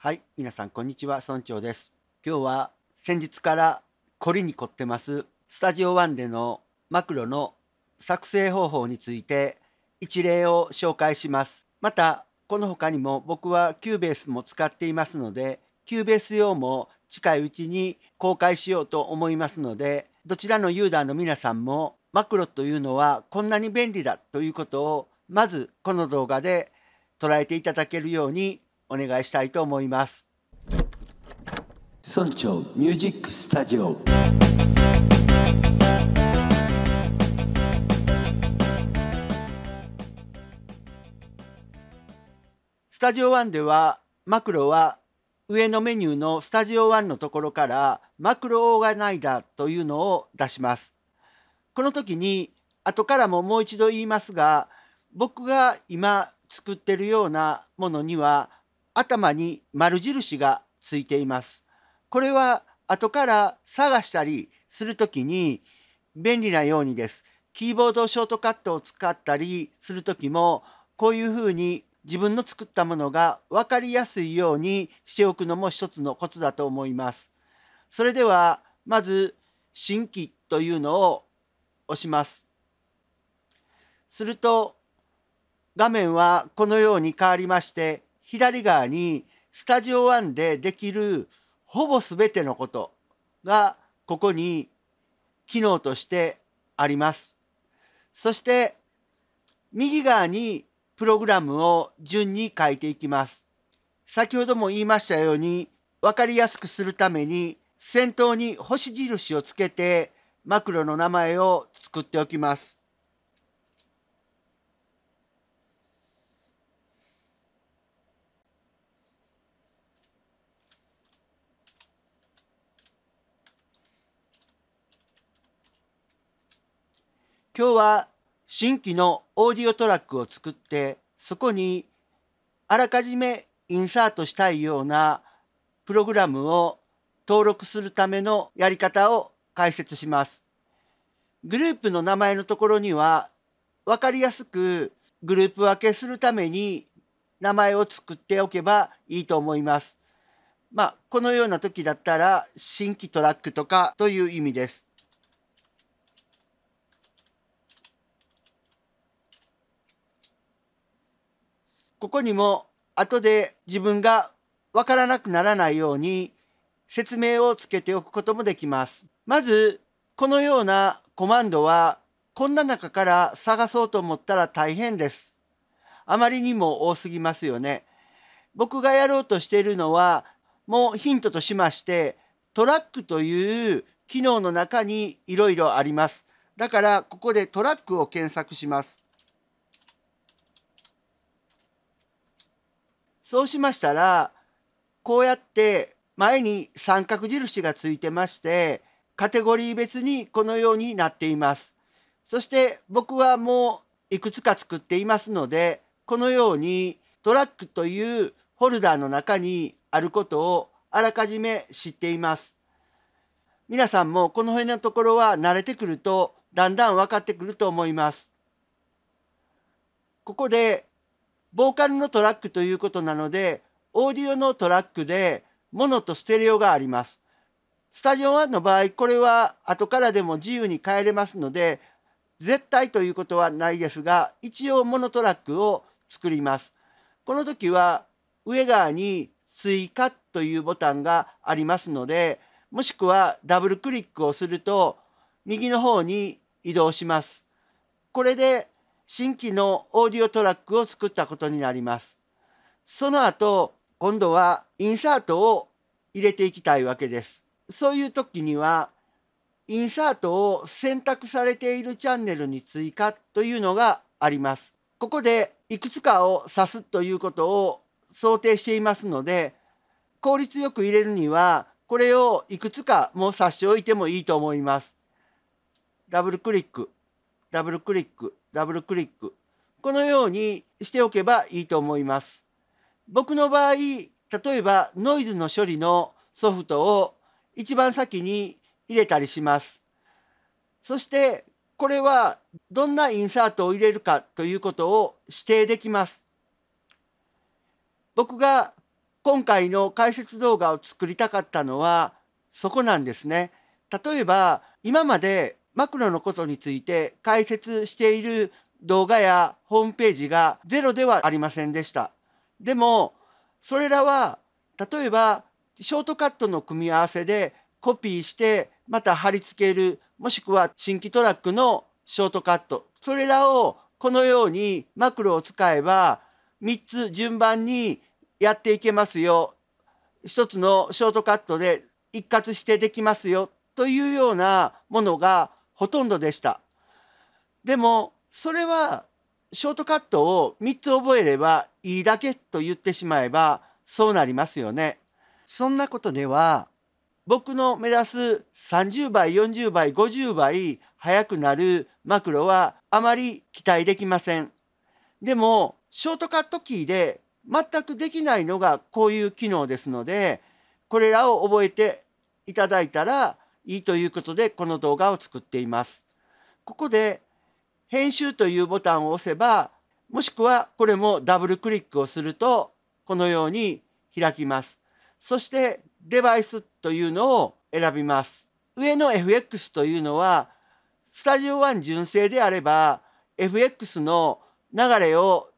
はい、皆さんこんにちは、村長です。今日は先日から凝りに凝ってますスタジオワンでのマクロの作成方法について一例を紹介します。また、この他にも僕は Cubase も使っていますので、Cubase 用も近いうちに公開しようと思いますので、どちらのユーザーの皆さんもマクロというのはこんなに便利だということをまずこの動画で捉えていただけるようにお願いしたいと思います村長ミュージックスタジオスタジオ1ではマクロは上のメニューのスタジオ1のところからマクロオーガナイザというのを出します。この時に後からももう一度言いますが僕が今作ってるようなものには頭に丸印がついています。これは後から探したりするときに便利なようにです。キーボードショートカットを使ったりするときもこういうふうに自分の作ったものが分かりやすいようにしておくのも一つのコツだと思います。それではまず新規というのを押します。すると画面はこのように変わりまして左側にスタジオワンでできるほぼ全てのことがここに機能としてあります。そして右側にプログラムを順に書いていきます。先ほども言いましたように分かりやすくするために先頭に星印をつけてマクロの名前を作っておきます。今日は新規のオーディオトラックを作ってそこにあらかじめインサートしたいようなプログラムを登録するためのやり方を解説します。グループの名前のところには分かりやすくグループ分けするために名前を作っておけばいいと思います。まあ、このような時だったら新規トラックとかという意味です。ここにも後で自分がわからなくならないように説明をつけておくこともできます。まず、このようなコマンドは、こんな中から探そうと思ったら大変です。あまりにも多すぎますよね。僕がやろうとしているのは、もうヒントとしまして、トラックという機能の中にいろいろあります。だから、ここでトラックを検索します。そうしましたら、こうやって前に三角印がついてまして、カテゴリー別にこのようになっています。そして僕はもういくつか作っていますので、このようにトラックというホルダーの中にあることをあらかじめ知っています。皆さんもこの辺のところは慣れてくるとだんだん分かってくると思います。ここでボーカルのトラックということなので、オーディオのトラックで、モノとステレオがあります。スタジオ1の場合、これは後からでも自由に変えれますので、絶対ということはないですが、一応モノトラックを作ります。この時は上側に追加というボタンがありますので、もしくはダブルクリックをすると、右の方に移動します。これで新規のオーディオトラックを作ったことになります。その後、今度はインサートを入れていきたいわけです。そういう時には、インサートを選択されているチャンネルに追加というのがあります。ここでいくつかを指すということを想定していますので、効率よく入れるには、これをいくつかもう差しておいてもいいと思います。ダブルクリック、ダブルクリック、ダブルクリックこのようにしておけばいいと思います。僕の場合例えばノイズの処理のソフトを一番先に入れたりします。そしてこれはどんなインサートを入れるかということを指定できます。僕が今回の解説動画を作りたかったのはそこなんですね。例えば今までマクロのことについて解説している動画やホームページがゼロではありませんでした。でも、それらは、例えば、ショートカットの組み合わせでコピーして、また貼り付ける、もしくは新規トラックのショートカット。それらをこのようにマクロを使えば、3つ順番にやっていけますよ。1つのショートカットで一括してできますよ。というようなものがほとんどでした。でも、それは、ショートカットを3つ覚えればいいだけと言ってしまえば、そうなりますよね。そんなことでは、僕の目指す30倍、40倍、50倍速くなるマクロはあまり期待できません。でも、ショートカットキーで全くできないのがこういう機能ですので、これらを覚えていただいたらいいということでこの動画を作っています。ここで編集というボタンを押せばもしくはこれもダブルクリックをするとこのように開きます。そしてデバイスというのを選びます。上の FX というのはスタジオ1純正であれば FX の流れを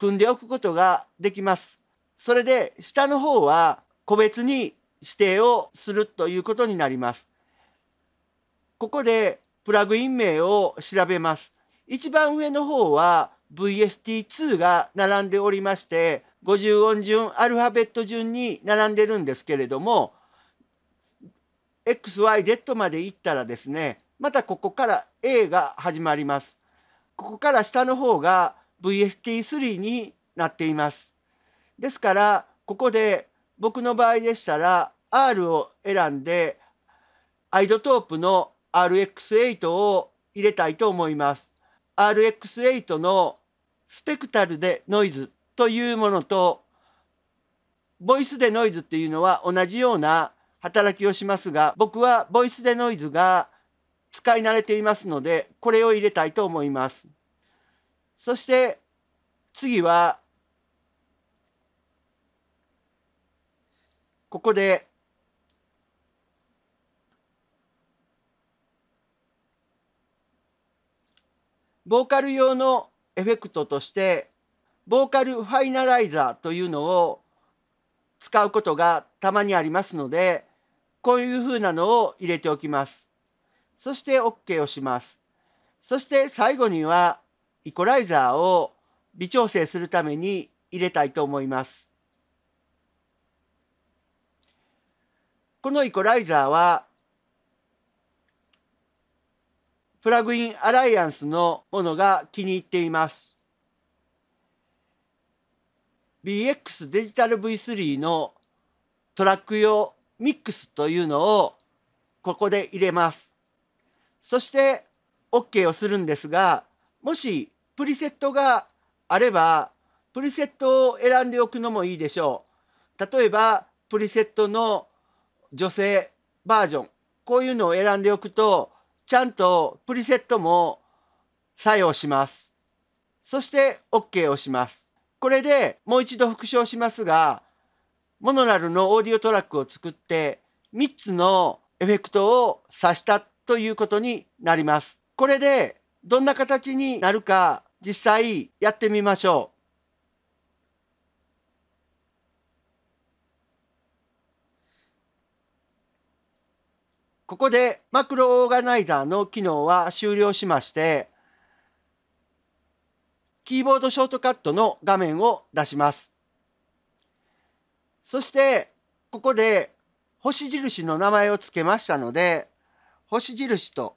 組んでおくことができます。それで下の方は個別に指定をするということになります。ここでプラグイン名を調べます。一番上の方は VST2 が並んでおりまして、50音順、アルファベット順に並んでるんですけれども、XYZ まで行ったらですね、またここから A が始まります。ここから下の方が VST3 になっています。ですから、ここで僕の場合でしたら R を選んで、アイドトープの RX8 を入れたいと思います。RX8 のスペクタルでノイズというものと、ボイスでノイズっていうのは同じような働きをしますが、僕はボイスでノイズが使い慣れていますので、これを入れたいと思います。そして次は、ここでボーカル用のエフェクトとしてボーカルファイナライザーというのを使うことがたまにありますのでこういうふうなのを入れておきます。そして OK をします。そして最後にはイコライザーを微調整するために入れたいと思います。このイコライザーはプラグインアライアンスのものが気に入っています。BX デジタル V3 のトラック用ミックスというのをここで入れます。そして OK をするんですが、もしプリセットがあれば、プリセットを選んでおくのもいいでしょう。例えば、プリセットの女性バージョン、こういうのを選んでおくと、ちゃんとプリセットも作用します。そして OK をします。これでもう一度復唱しますが、モノラルのオーディオトラックを作って3つのエフェクトを挿したということになります。これでどんな形になるか実際やってみましょう。ここでマクロオーガナイザーの機能は終了しまして、キーボードショートカットの画面を出します。そして、ここで星印の名前を付けましたので、星印と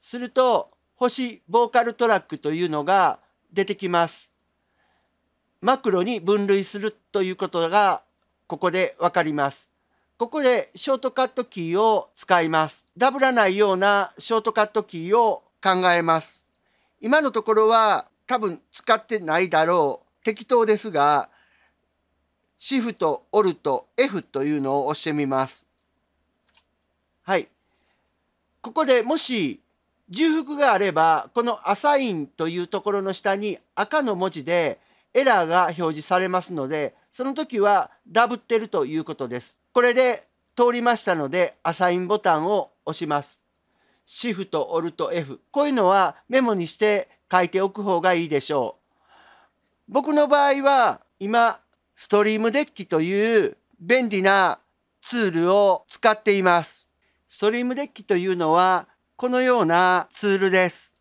すると星ボーカルトラックというのが出てきます。マクロに分類するということがここでわかります。ここでショートカットキーを使います。ダブらないようなショートカットキーを考えます。今のところは多分使ってないだろう。適当ですが、シフト、オルト、F というのを押してみます。はい。ここでもし重複があれば、このアサインというところの下に赤の文字でエラーが表示されますので、その時はダブってるということです。これで通りましたので、アサインボタンを押します。Shift Alt F。こういうのはメモにして書いておく方がいいでしょう。僕の場合は今、ストリームデッキという便利なツールを使っています。ストリームデッキというのはこのようなツールです。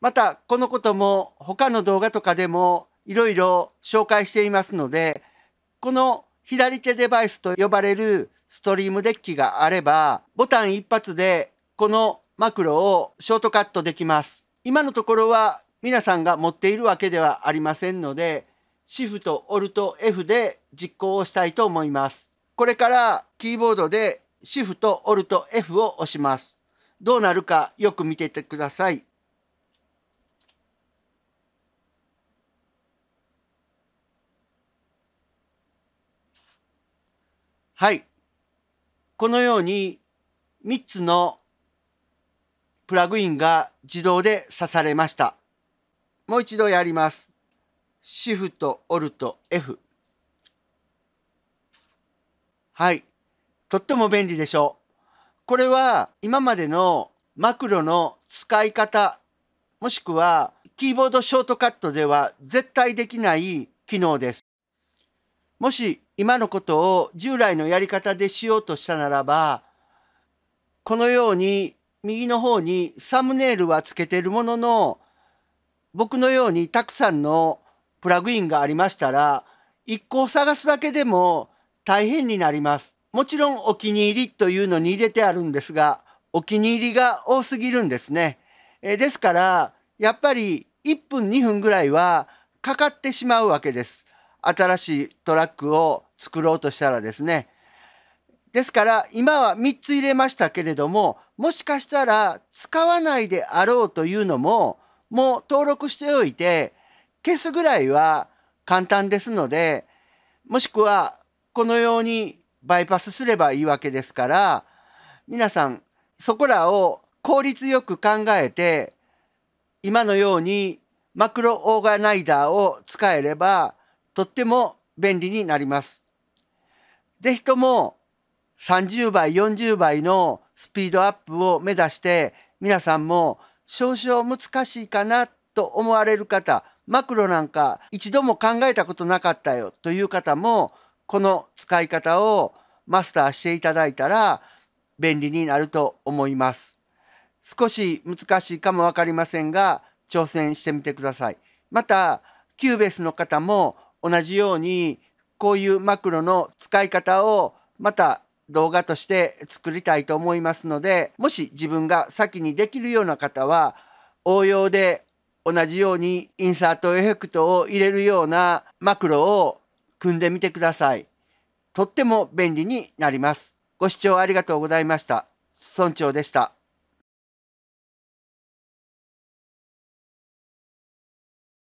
またこのことも他の動画とかでもいろいろ紹介していますので、この左手デバイスと呼ばれるストリームデッキがあれば、ボタン一発でこのマクロをショートカットできます。今のところは皆さんが持っているわけではありませんので、シフト、オルト、F で実行をしたいと思います。これからキーボードでシフト、オルト、F を押します。どうなるかよく見ててください。はい。このように3つのプラグインが自動で刺されました。もう一度やります。シフト、Alt, F。はい。とっても便利でしょう。これは今までのマクロの使い方、もしくはキーボードショートカットでは絶対できない機能です。もし今のことを従来のやり方でしようとしたならば、このように右の方にサムネイルはつけてるものの、僕のようにたくさんのプラグインがありましたら、一個を探すだけでも大変になります。もちろんお気に入りというのに入れてあるんですが、お気に入りが多すぎるんですね。えですから、やっぱり1分2分ぐらいはかかってしまうわけです。新しいトラックを作ろうとしたらですねですから今は3つ入れましたけれどももしかしたら使わないであろうというのももう登録しておいて消すぐらいは簡単ですのでもしくはこのようにバイパスすればいいわけですから皆さんそこらを効率よく考えて今のようにマクロオーガナイザーを使えればとっても便利になります。ぜひとも30倍、40倍のスピードアップを目指して、皆さんも少々難しいかなと思われる方、マクロなんか一度も考えたことなかったよという方も、この使い方をマスターしていただいたら便利になると思います。少し難しいかもわかりませんが、挑戦してみてください。また、キューベースの方も同じようにこういうマクロの使い方をまた動画として作りたいと思いますので、もし自分が先にできるような方は、応用で同じようにインサートエフェクトを入れるようなマクロを組んでみてください。とっても便利になります。ご視聴ありがとうございました。村長でした。